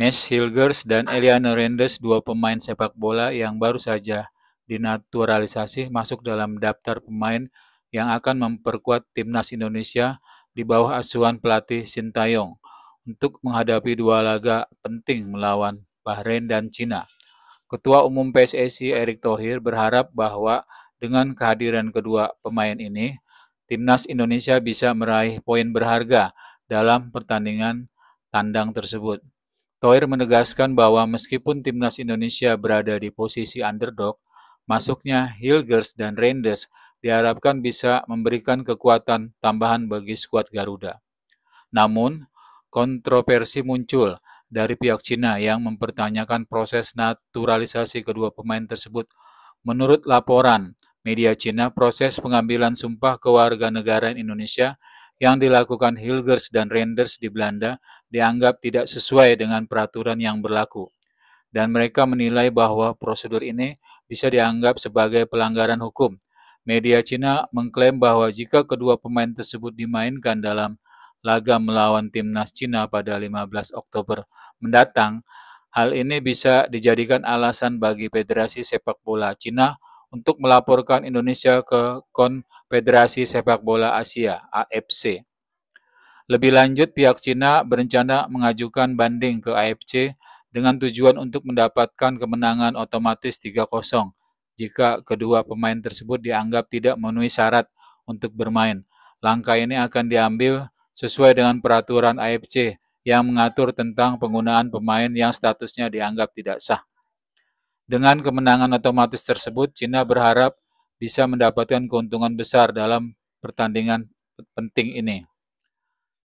Mesh Hilgers dan Eliana Rendes, dua pemain sepak bola yang baru saja dinaturalisasi masuk dalam daftar pemain yang akan memperkuat timnas Indonesia di bawah asuhan pelatih Sintayong untuk menghadapi dua laga penting melawan Bahrain dan Cina. Ketua Umum PSSI Erick Thohir berharap bahwa dengan kehadiran kedua pemain ini, timnas Indonesia bisa meraih poin berharga dalam pertandingan tandang tersebut. Toir menegaskan bahwa meskipun timnas Indonesia berada di posisi underdog, masuknya Hilgers dan Renders diharapkan bisa memberikan kekuatan tambahan bagi skuad Garuda. Namun, kontroversi muncul dari pihak Cina yang mempertanyakan proses naturalisasi kedua pemain tersebut. Menurut laporan media Cina, proses pengambilan sumpah kewarganegaraan Indonesia yang dilakukan Hilgers dan Renders di Belanda dianggap tidak sesuai dengan peraturan yang berlaku, dan mereka menilai bahwa prosedur ini bisa dianggap sebagai pelanggaran hukum. Media Cina mengklaim bahwa jika kedua pemain tersebut dimainkan dalam laga melawan timnas Cina pada 15 Oktober mendatang, hal ini bisa dijadikan alasan bagi Federasi Sepak Bola Cina untuk melaporkan Indonesia ke Konfederasi Sepak Bola Asia AFC. Lebih lanjut, pihak Cina berencana mengajukan banding ke AFC dengan tujuan untuk mendapatkan kemenangan otomatis 3-0 jika kedua pemain tersebut dianggap tidak memenuhi syarat untuk bermain. Langkah ini akan diambil sesuai dengan peraturan AFC yang mengatur tentang penggunaan pemain yang statusnya dianggap tidak sah. Dengan kemenangan otomatis tersebut, Cina berharap bisa mendapatkan keuntungan besar dalam pertandingan penting ini.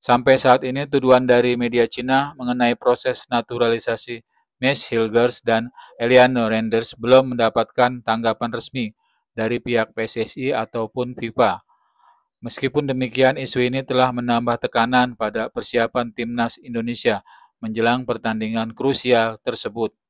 Sampai saat ini, tuduhan dari media Cina mengenai proses naturalisasi Miss Hilgers dan Eliano Renders belum mendapatkan tanggapan resmi dari pihak PSSI ataupun FIFA. Meskipun demikian, isu ini telah menambah tekanan pada persiapan timnas Indonesia menjelang pertandingan krusial tersebut.